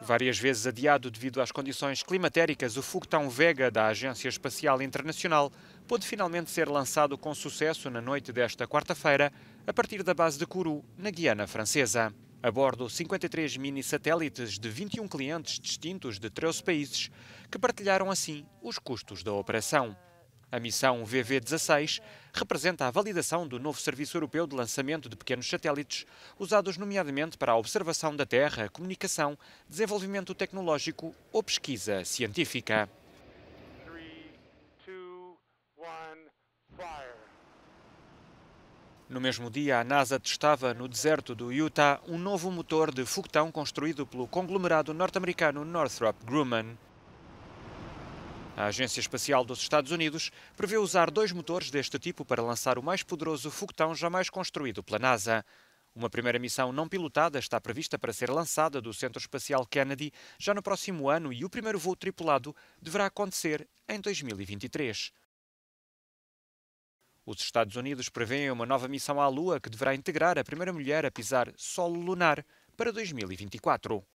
Várias vezes adiado devido às condições climatéricas, o foguetão Vega da Agência Espacial Internacional pôde finalmente ser lançado com sucesso na noite desta quarta-feira, a partir da base de Kourou, na Guiana Francesa. A bordo, 53 mini-satélites de 21 clientes distintos de 13 países, que partilharam assim os custos da operação. A missão VV-16 representa a validação do novo Serviço Europeu de Lançamento de Pequenos Satélites, usados nomeadamente para a observação da Terra, comunicação, desenvolvimento tecnológico ou pesquisa científica. No mesmo dia, a NASA testava no deserto do Utah um novo motor de foguetão construído pelo conglomerado norte-americano Northrop Grumman. A Agência Espacial dos Estados Unidos prevê usar dois motores deste tipo para lançar o mais poderoso foguetão jamais construído pela NASA. Uma primeira missão não pilotada está prevista para ser lançada do Centro Espacial Kennedy já no próximo ano e o primeiro voo tripulado deverá acontecer em 2023. Os Estados Unidos prevêem uma nova missão à Lua que deverá integrar a primeira mulher a pisar solo lunar para 2024.